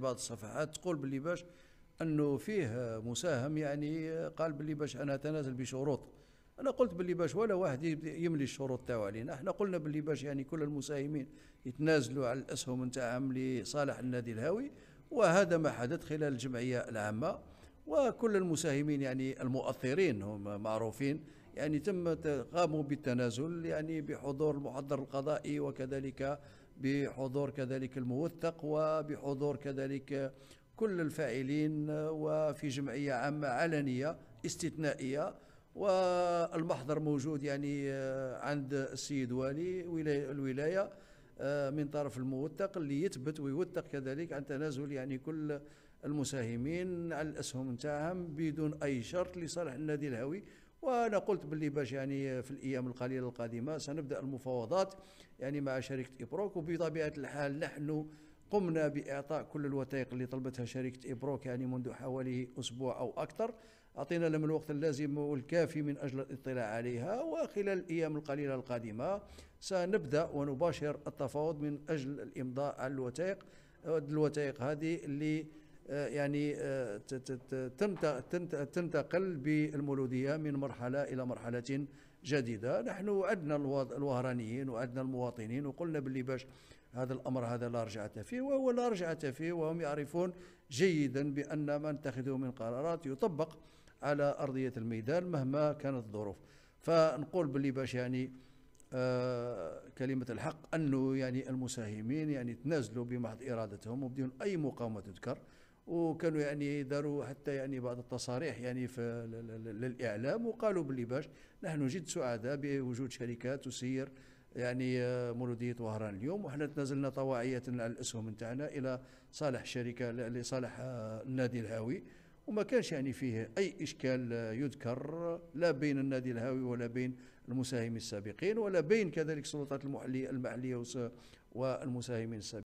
بعض الصفحات تقول باللي باش انه فيه مساهم يعني قال باللي باش انا اتنازل بشروط انا قلت باللي باش ولا واحد يملي الشروط تاعو علينا احنا قلنا باللي باش يعني كل المساهمين يتنازلوا على الاسهم نتاعهم لصالح النادي الهاوي وهذا ما حدث خلال الجمعيه العامه وكل المساهمين يعني المؤثرين هم معروفين يعني تم قاموا بالتنازل يعني بحضور المحضر القضائي وكذلك بحضور كذلك الموثق وبحضور كذلك كل الفاعلين آه، وفي جمعية عامة علنية استثنائية والمحضر موجود يعني آه، عند السيد والي الولاية آه، من طرف الموثق اللي يثبت ويوثق كذلك عن تنازل يعني كل المساهمين على الأسهم نتاعهم بدون أي شرط لصالح النادي الهوي وانا قلت باللي باش يعني في الايام القليله القادمه سنبدا المفاوضات يعني مع شركه ابروك وبطبيعه الحال نحن قمنا باعطاء كل الوثائق اللي طلبتها شركه ابروك يعني منذ حوالي اسبوع او اكثر اعطينا لهم الوقت اللازم والكافي من اجل الاطلاع عليها وخلال الايام القليله القادمه سنبدا ونباشر التفاوض من اجل الامضاء على الوثائق الوثائق هذه اللي آه، يعني آه، تنتقل بالمولودية من مرحلة إلى مرحلة جديدة نحن وعدنا الوهرانيين وعدنا المواطنين وقلنا باللي باش هذا الأمر هذا لا رجعة فيه وهو لا رجعة فيه وهم يعرفون جيدا بأن ما نتخذه من قرارات يطبق على أرضية الميدان مهما كانت الظروف فنقول باللي باش يعني آه كلمة الحق أنه يعني المساهمين يعني تنازلوا بمحض إرادتهم وبدون أي مقاومة تذكر وكانوا يعني داروا حتى يعني بعض التصاريح يعني في للاعلام وقالوا باللي باش نحن جد سعداء بوجود شركات تسير يعني آه، مولوديه وهران اليوم وحنا تنازلنا طواعيه على الاسهم نتاعنا الى صالح الشركه لصالح آه، النادي الهاوي وما كانش يعني فيه اي اشكال آه، يذكر لا بين النادي الهاوي ولا بين المساهمين السابقين ولا بين كذلك السلطات المحليه المحليه والمساهمين السابقين